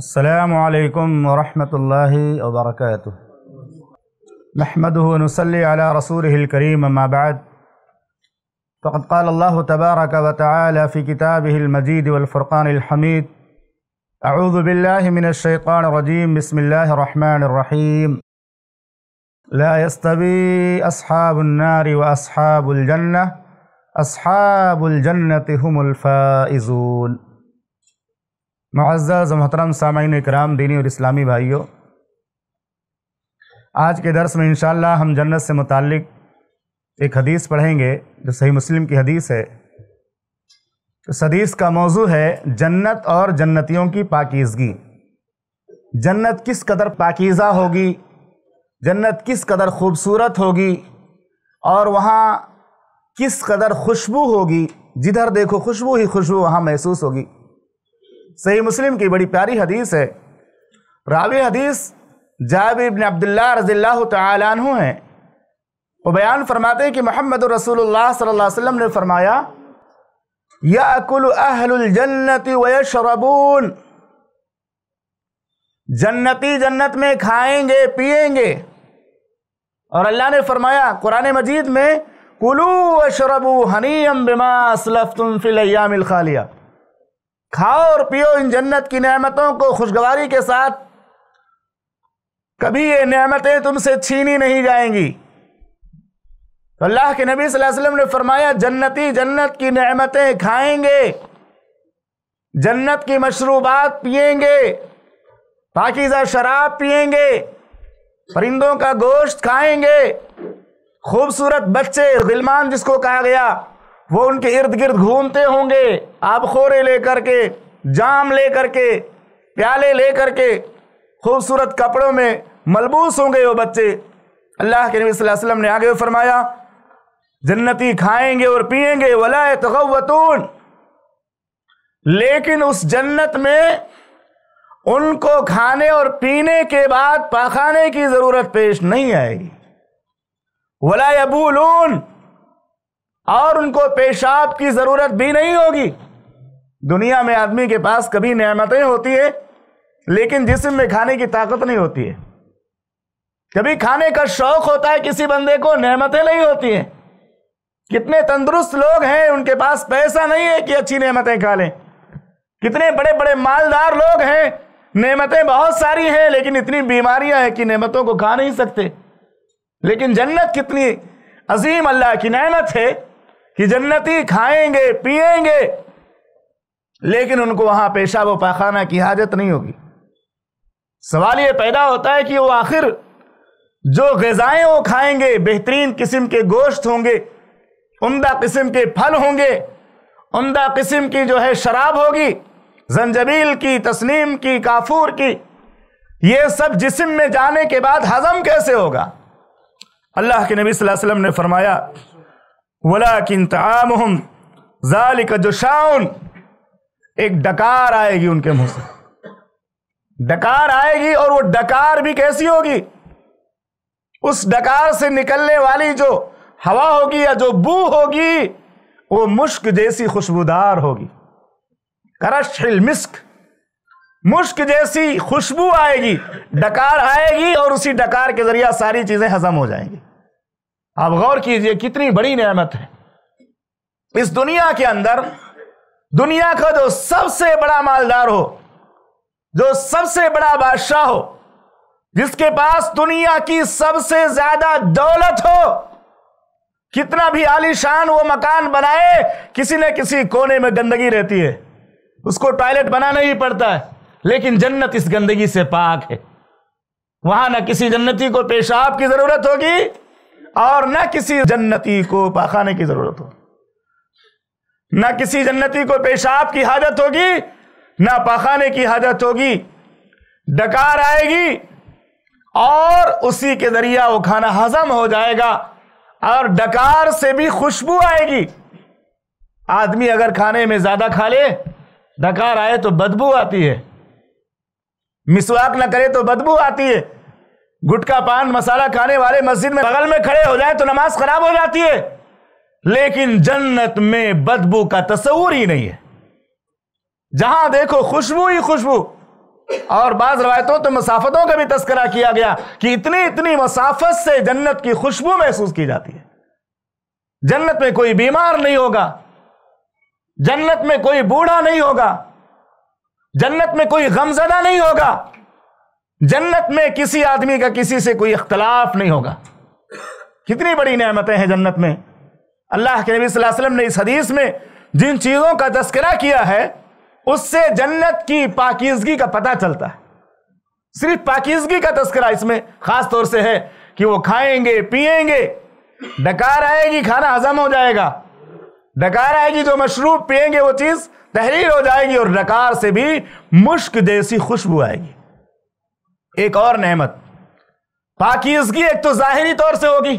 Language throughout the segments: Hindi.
السلام عليكم ورحمة الله وبركاته نحمده ونصلي على رسوله الكريم ما بعد فقد قال الله تبارك وتعالى في كتابه المجيد والفرقان الحميد أعوذ بالله من الشيطان الرجيم بسم الله الرحمن الرحيم لا يستوي أصحاب النار وأصحاب الجنة أصحاب الجنة هم الفائزون मज़्ज़ मोहतरम सामीन इकराम दीनी और इस्लामी भाइयों आज के दर्स में इन हम जन्नत से मुतक एक हदीस पढ़ेंगे जो सही मुस्लिम की हदीस है इस हदीस का मौजू है जन्नत और जन्नतियों की पाकिजगी जन्नत किस कदर पाकिज़ा होगी जन्नत किस कदर खूबसूरत होगी और वहाँ किस कदर खुशबू होगी जिधर देखो खुशबू ही खुशबू वहाँ महसूस होगी सही मुस्लिम की बड़ी प्यारी हदीस है रावी हदीस जाब इबन अब्दुल्ला रजील्ला तु हैं वो बयान फरमाते हैं कि महमद रसूलुल्लाह सल्लल्लाहु अलैहि वसल्लम ने फरमाया या अकुल अहलजन्नत वयशरबून जन्नती जन्नत में खाएंगे पिएंगे और अल्लाह ने फरमाया कुरान मजीद में कुलू अशरबू हनीम बिमा असलफ़ तुम फिलयामिल खालिया खाओ और पियो इन जन्नत की नेमतों को खुशगवारी के साथ कभी ये नेमतें तुमसे छीनी नहीं जाएंगी तो अल्लाह के नबी सल्लल्लाहु अलैहि वसल्लम ने फरमाया जन्नती जन्नत की नेमतें खाएंगे जन्नत की मशरूबात पियेंगे पाकिज़ा शराब पियेंगे परिंदों का गोश्त खाएंगे खूबसूरत बच्चे गिलमान जिसको कहा गया वो उनके इर्द गिर्द घूमते होंगे आप खोरे ले करके जाम ले करके प्याले ले करके खूबसूरत कपड़ों में मलबूस होंगे वो बच्चे अल्लाह के नबी वसल्लम ने आगे फरमाया जन्नती खाएंगे और पिएंगे वलाए तगवतून लेकिन उस जन्नत में उनको खाने और पीने के बाद पाखाने की ज़रूरत पेश नहीं आएगी वला अबूलून और उनको पेशाब की जरूरत भी नहीं होगी दुनिया में आदमी के पास कभी नियामतें होती है लेकिन जिसम में खाने की ताकत नहीं होती है कभी खाने का शौक होता है किसी बंदे को नेमतें नहीं होती हैं कितने तंदुरुस्त लोग हैं उनके पास पैसा नहीं है कि अच्छी नेमतें खा लें कितने बड़े बड़े मालदार लोग हैं नेमतें बहुत सारी हैं लेकिन इतनी बीमारियां हैं कि नेमतों को खा नहीं सकते लेकिन जन्नत कितनी अजीम अल्लाह की नेमत है कि जन्नती खाएंगे पिएंगे लेकिन उनको वहां पेशाब व पाखाना की हाजत नहीं होगी सवाल ये पैदा होता है कि वो आखिर जो गजाएं वो खाएंगे बेहतरीन किस्म के गोश्त होंगे उमदा किस्म के फल होंगे उमदा किस्म की जो है शराब होगी जंजबील की तस्नीम की काफूर की ये सब जिस्म में जाने के बाद हजम कैसे होगा अल्लाह के नबी वसल्लम ने फरमाया वला किन तमाम जालिक जुशाउन एक डकार आएगी उनके मुंह से डकार आएगी और वो डकार भी कैसी होगी उस डकार से निकलने वाली जो हवा होगी या जो बू होगी वो मुश्क जैसी खुशबूदार होगी करश मिस्क मुश्क जैसी खुशबू आएगी डकार आएगी और उसी डकार के जरिए सारी चीजें हजम हो जाएंगी आप गौर कीजिए कितनी बड़ी नेमत है इस दुनिया के अंदर दुनिया का जो सबसे बड़ा मालदार हो जो सबसे बड़ा बादशाह हो जिसके पास दुनिया की सबसे ज्यादा दौलत हो कितना भी आलीशान वो मकान बनाए किसी न किसी कोने में गंदगी रहती है उसको टॉयलेट बनाना ही पड़ता है लेकिन जन्नत इस गंदगी से पाक है वहां ना किसी जन्नती को पेशाब की जरूरत होगी और न किसी जन्नती को पाखाने की जरूरत हो न किसी जन्नती को पेशाब की हाजत होगी न पाखाने की हाजत होगी डकार आएगी और उसी के जरिया वो खाना हजम हो जाएगा और डकार से भी खुशबू आएगी आदमी अगर खाने में ज्यादा खा ले डकार आए तो बदबू आती है मिसवाक ना करे तो बदबू आती है गुटका पान मसाला खाने वाले मस्जिद में बगल में खड़े हो जाए तो नमाज खराब हो जाती है लेकिन जन्नत में बदबू का तस्वूर ही नहीं है जहां देखो खुशबू ही खुशबू और बाज रवायतों तो मसाफतों का भी तस्करा किया गया कि इतनी इतनी मसाफत से जन्नत की खुशबू महसूस की जाती है जन्नत में कोई बीमार नहीं होगा जन्नत में कोई बूढ़ा नहीं होगा जन्नत में कोई गमजदा नहीं होगा जन्नत में किसी आदमी का किसी से कोई इख्तलाफ नहीं होगा कितनी बड़ी नेमतें हैं जन्नत में अल्लाह के नबी सल्लल्लाहु अलैहि वसल्लम ने इस हदीस में जिन चीज़ों का तस्करा किया है उससे जन्नत की पाकिजगी का पता चलता है सिर्फ पाकिजगी का तस्करा इसमें ख़ास तौर से है कि वो खाएंगे पिएंगे डकार आएगी खाना हजम हो जाएगा डकार आएगी जो मशरूब पियेंगे वो चीज़ तहरीर हो जाएगी और डकार से भी मुश्क जैसी खुशबू आएगी एक और नेमत पाकिजगी एक तो जाहिरी तौर से होगी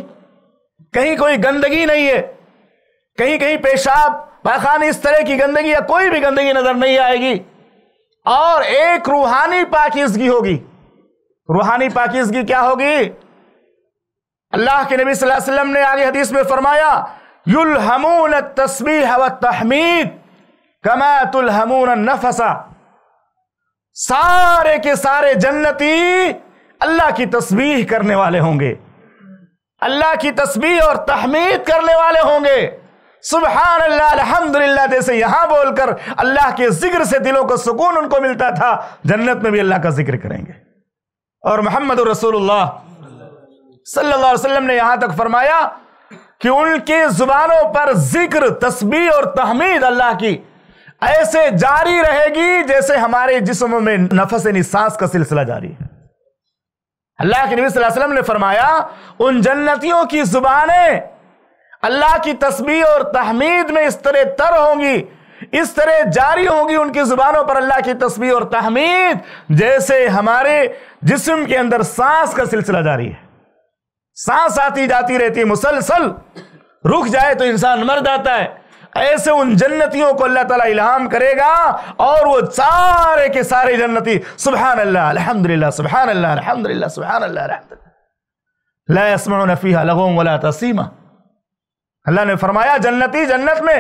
कहीं कोई गंदगी नहीं है कहीं कहीं पेशाब पाखाने इस तरह की गंदगी या कोई भी गंदगी नजर नहीं आएगी और एक रूहानी पाकिजगी होगी रूहानी पाकिजगी क्या होगी अल्लाह के नबी सल्लल्लाहु अलैहि वसल्लम ने आगे हदीस में फरमाया युलहमून तस्बीह व तहमीद कमा हमून नफसा सारे के सारे जन्नती अल्लाह की तस्बीह करने वाले होंगे अल्लाह की तस्बीह और तहमीद करने वाले होंगे सुबह अल्लाह जैसे यहां बोलकर अल्लाह के जिक्र से दिलों को सुकून उनको मिलता था जन्नत में भी अल्लाह का जिक्र करेंगे और मोहम्मद रसूलुल्लाह सल्लल्लाहु अलैहि वसल्लम ने यहां तक फरमाया कि उनके जुबानों पर जिक्र तस्बी और तहमीद अल्लाह की ऐसे जारी रहेगी जैसे हमारे जिसम में नफस यानी सांस का सिलसिला जारी है अल्लाह के नबी वसल्लम ने फरमाया उन जन्नतियों की जुबानें अल्लाह की तस्बी और तहमीद में इस तरह तर होंगी इस तरह जारी होंगी उनकी जुबानों पर अल्लाह की तस्बी और तहमीद जैसे हमारे जिस्म के अंदर सांस का सिलसिला जारी है सांस आती जाती रहती मुसलसल रुक जाए तो इंसान मर जाता है ऐसे उन जन्नतियों को अल्लाह ताला इल्हाम करेगा और वो सारे के सारे जन्नती सुबहान अल्लाह अलहमदिल्ला सुबहान अल्लाह अलहमदिल्ला सुबहान अल्लाह अलहमदिल्ला लासमान फ़ीहा लगोम वला तसीमा अल्लाह ने फरमाया जन्नती जन्नत में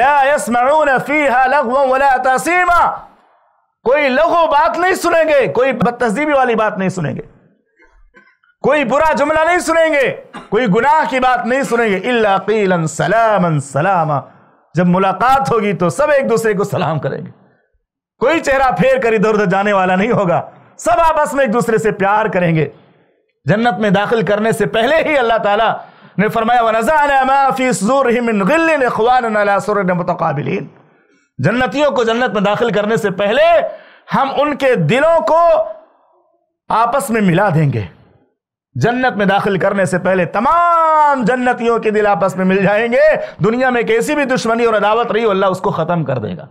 लासमान फ़ीहा लगोम वला तसीमा कोई लघु बात नहीं सुनेंगे कोई बदतजीबी वाली बात नहीं सुनेंगे कोई बुरा जुमला नहीं सुनेंगे कोई गुनाह की बात नहीं सुनेंगे इल्ला कीलन सलामन सलामा जब मुलाकात होगी तो सब एक दूसरे को सलाम करेंगे कोई चेहरा फेर कर इधर उधर जाने वाला नहीं होगा सब आपस में एक दूसरे से प्यार करेंगे जन्नत में दाखिल करने से पहले ही अल्लाह ताला ने फरमाया जन्नतियों को जन्नत में दाखिल करने से पहले हम उनके दिलों को आपस में मिला देंगे जन्नत में दाखिल करने से पहले तमाम जन्नतियों के दिल आपस में मिल जाएंगे दुनिया में कैसी भी दुश्मनी और अदावत रही हो अल्लाह उसको ख़त्म कर देगा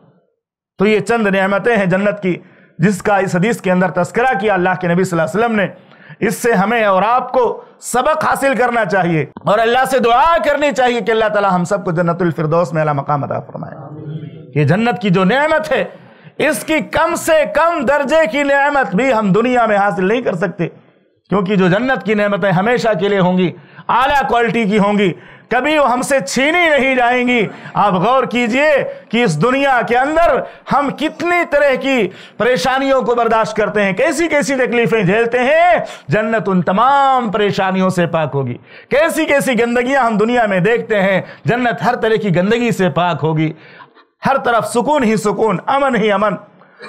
तो ये चंद नियामतें हैं जन्नत की जिसका इस हदीस के अंदर तस्करा किया अल्लाह के नबी वसल्लम ने इससे हमें और आपको सबक हासिल करना चाहिए और अल्लाह से दुआ करनी चाहिए कि अल्लाह ताला हम सबको जन्नतुल फिरदौस में अला मकाम अदा फरमाए ये जन्नत की जो नियामत है इसकी कम से कम दर्जे की नियामत भी हम दुनिया में हासिल नहीं कर सकते क्योंकि जो जन्नत की नेमतें हमेशा के लिए होंगी आला क्वालिटी की होंगी कभी वो हमसे छीनी नहीं जाएंगी आप गौर कीजिए कि इस दुनिया के अंदर हम कितनी तरह की परेशानियों को बर्दाश्त करते हैं कैसी कैसी तकलीफें झेलते हैं जन्नत उन तमाम परेशानियों से पाक होगी कैसी कैसी गंदगियां हम दुनिया में देखते हैं जन्नत हर तरह की गंदगी से पाक होगी हर तरफ सुकून ही सुकून अमन ही अमन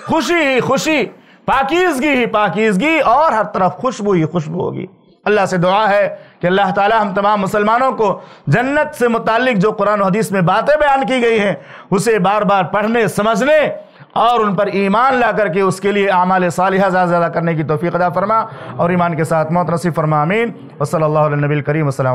खुशी ही खुशी पाकिजगी ही पाकिजगी और हर तरफ खुशबू ही खुशबू होगी अल्लाह से दुआ है कि अल्लाह ताला हम तमाम मुसलमानों को जन्नत से मुतालिक जो कुरान हदीस में बातें बयान की गई हैं उसे बार बार पढ़ने समझने और उन पर ईमान ला करके उसके लिए आमाल साल ज़्यादा ज़्यादा करने की तोफ़ी अदा फरमा और ईमान के साथ मौत नसीब फरमा अमीन वसल नबी करीम असल